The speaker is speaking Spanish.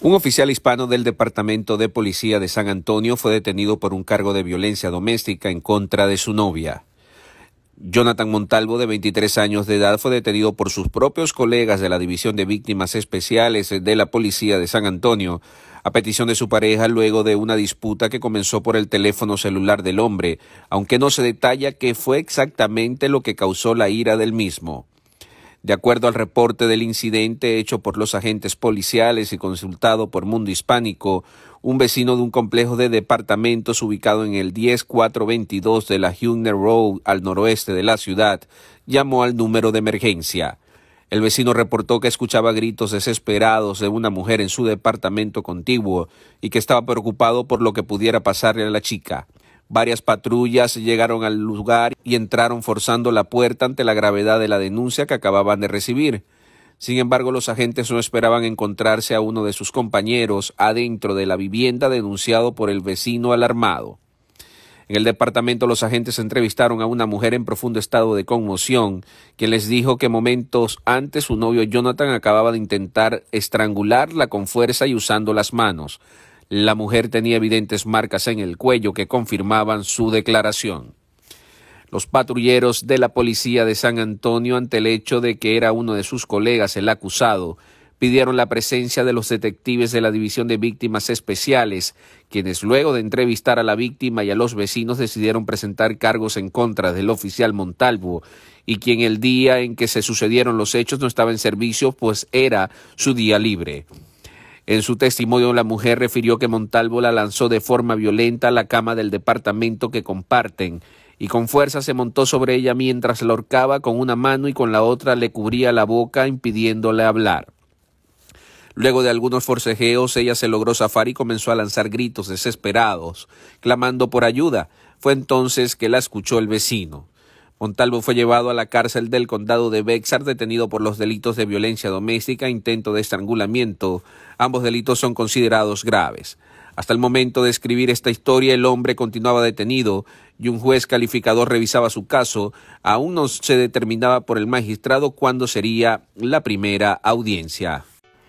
Un oficial hispano del Departamento de Policía de San Antonio fue detenido por un cargo de violencia doméstica en contra de su novia. Jonathan Montalvo, de 23 años de edad, fue detenido por sus propios colegas de la División de Víctimas Especiales de la Policía de San Antonio, a petición de su pareja luego de una disputa que comenzó por el teléfono celular del hombre, aunque no se detalla qué fue exactamente lo que causó la ira del mismo. De acuerdo al reporte del incidente hecho por los agentes policiales y consultado por Mundo Hispánico, un vecino de un complejo de departamentos ubicado en el 10422 de la Hugner Road al noroeste de la ciudad llamó al número de emergencia. El vecino reportó que escuchaba gritos desesperados de una mujer en su departamento contiguo y que estaba preocupado por lo que pudiera pasarle a la chica. Varias patrullas llegaron al lugar y entraron forzando la puerta ante la gravedad de la denuncia que acababan de recibir. Sin embargo, los agentes no esperaban encontrarse a uno de sus compañeros adentro de la vivienda denunciado por el vecino alarmado. En el departamento los agentes entrevistaron a una mujer en profundo estado de conmoción, quien les dijo que momentos antes su novio Jonathan acababa de intentar estrangularla con fuerza y usando las manos. La mujer tenía evidentes marcas en el cuello que confirmaban su declaración. Los patrulleros de la policía de San Antonio, ante el hecho de que era uno de sus colegas el acusado, pidieron la presencia de los detectives de la División de Víctimas Especiales, quienes luego de entrevistar a la víctima y a los vecinos decidieron presentar cargos en contra del oficial Montalvo, y quien el día en que se sucedieron los hechos no estaba en servicio, pues era su día libre. En su testimonio, la mujer refirió que Montalvo la lanzó de forma violenta a la cama del departamento que comparten y con fuerza se montó sobre ella mientras la horcaba con una mano y con la otra le cubría la boca impidiéndole hablar. Luego de algunos forcejeos, ella se logró zafar y comenzó a lanzar gritos desesperados, clamando por ayuda. Fue entonces que la escuchó el vecino. Montalvo fue llevado a la cárcel del condado de Bexar, detenido por los delitos de violencia doméstica e intento de estrangulamiento. Ambos delitos son considerados graves. Hasta el momento de escribir esta historia, el hombre continuaba detenido y un juez calificador revisaba su caso. Aún no se determinaba por el magistrado cuándo sería la primera audiencia.